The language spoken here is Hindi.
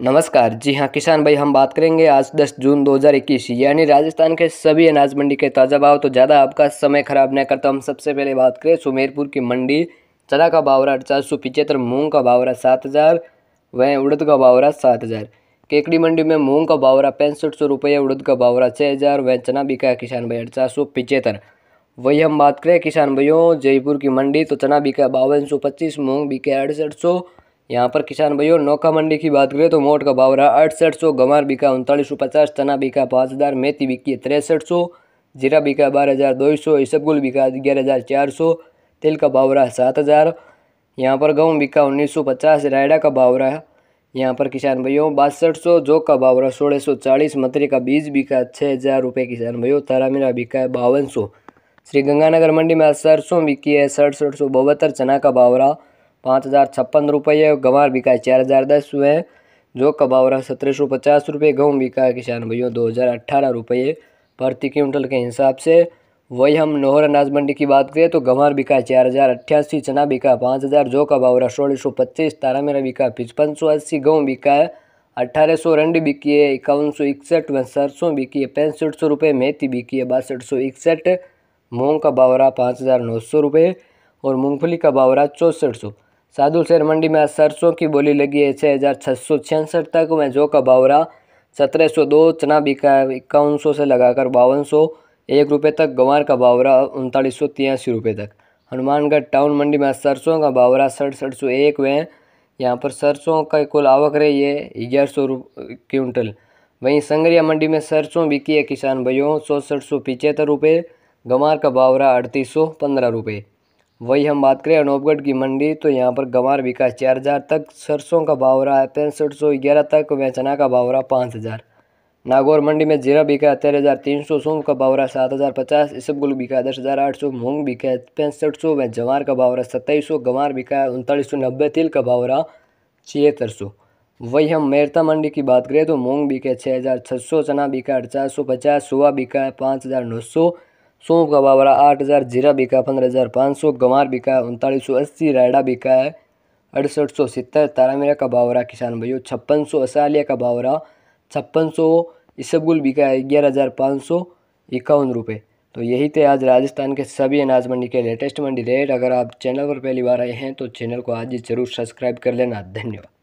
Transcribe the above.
नमस्कार जी हाँ किसान भाई हम बात करेंगे आज 10 जून 2021 यानी राजस्थान के सभी अनाज मंडी के ताज़ा भाव तो ज़्यादा आपका समय खराब न करता हम सबसे पहले बात करें सुमेरपुर की मंडी चना का बावरा चार सौ पिचहत्तर मूँग का बावरा सात हज़ार वह उड़द का बावरा सात हज़ार केकड़ी मंडी में मूँग का बावरा पैंसठ सौ रुपये उड़द का बावरा छः हज़ार वह चना बिका किसान भाई चार सौ पिचहत्तर वही हम बात करें किसान भाइयों जयपुर की मंडी तो चना बिका बावन सौ पच्चीस मूँग बिका अड़सठ सौ यहाँ पर किसान भाइयों नौका मंडी की बात करें तो मोट का भाव रहा अड़सठ सौ गंवार बिका उनतालीस सौ पचास चना बिका पाँच हज़ार मेथी बिकी तिरसठ सौ जीरा बिका बारह हज़ार दो सौ इसबगुल बिका ग्यारह हज़ार चार सौ तिल का भाव रहा सात हज़ार यहाँ पर गेहूँ बिका उन्नीस सौ पचास रायडा का भाव रहा यहाँ पर किसान भाइयों बासठ सौ जो का भाव रहा सोलह सौ चालीस मतरे का बीज बिका छः हज़ार रुपये किसान भाइयों तारा मीरा बिका है बावन सौ श्री गंगानगर मंडी में सरसों बिकी है सड़सठ सौ बहत्तर चना का भाव रहा पाँच हज़ार छप्पन रुपये गंवार बिका चार हज़ार दस हुए जो कबावरा सत्रह सौ पचास रुपये गेहूँ बिका है किसान भैया दो हज़ार अट्ठारह रुपये प्रति क्विंटल के हिसाब से वही हम नोहर अनाज मंडी की बात करें तो गंवार बिका चार हज़ार अट्ठासी चना बिका पाँच हज़ार जो का बावरा सोलह सौ पच्चीस तारा मेरा बिका पचपन सौ अस्सी गेहूँ बिका है अट्ठारह सौ रंड बिकी है इक्यावन सौ इकसठ व सरसों बिकी है पैंसठ सौ रुपये मेथी बिकी है बासठ सौ इकसठ मूँग का बावरा पाँच हज़ार नौ सौ रुपये और मूँगफली का बावरा चौंसठ सौ साधु शेर मंडी में सरसों की बोली लगी है छः हज़ार छः सौ छियासठ तक में जो का बावरा सत्रह सौ दो चना बिका इक्यावन सौ से लगाकर बावन सौ एक रुपये तक गंवार का बावरा उनतालीस सौ तिरासी रुपये तक हनुमानगढ़ टाउन मंडी में सरसों का बावरा सड़सठ सौ एक में यहाँ पर सरसों का कुल आवक रही है ग्यारह सौ क्विंटल वहीं संगरिया मंडी में सरसों बिकी है किसान भाइयों सौसठ सौ पिचहत्तर रुपये गंवार का बावरा अड़तीस सौ पंद्रह रुपये वही हम बात करें अनूपगढ़ की मंडी तो यहाँ पर गंवार बिका चार हज़ार तक सरसों का भाव रहा है पैंसठ सौ ग्यारह तक व चना का भाव रहा पाँच हज़ार नागौर मंडी में जीरा बिका तेरह हज़ार तीन सौ सोम का भाव रहा सात हज़ार पचास इसबगुल बिका दस हज़ार आठ सौ मूँग बिका पैंसठ सौ व जवार का भाव रहा सत्ताईस सौ गंवार बिका है उनतालीस सौ नब्बे तिल का भाव रहा छिहत्तर सौ वही हम मेरता मंडी की बात करें तो मूँग बिका छः हज़ार छः सौ चना बिका अठारह सौ पचास सोआ बिका है पाँच हज़ार नौ सौ सौंप का बावरा आठ हज़ार जीरा बिका पंद्रह हज़ार पाँच सौ गंवार बिका है उनतालीस सौ अस्सी रायडा बिका है अड़सठ सौ सितर तारामीरा का बावरा किसान भाइयों छप्पन सौ असालिया का बावरा छप्पन सौ इसबगुल बिका है ग्यारह हज़ार पाँच सौ इक्यावन रुपये तो यही थे आज राजस्थान के सभी अनाज मंडी के लेटेस्ट मंडी रेट अगर आप चैनल पर पहली बार आए हैं तो चैनल को आज ही जरूर सब्सक्राइब कर लेना धन्यवाद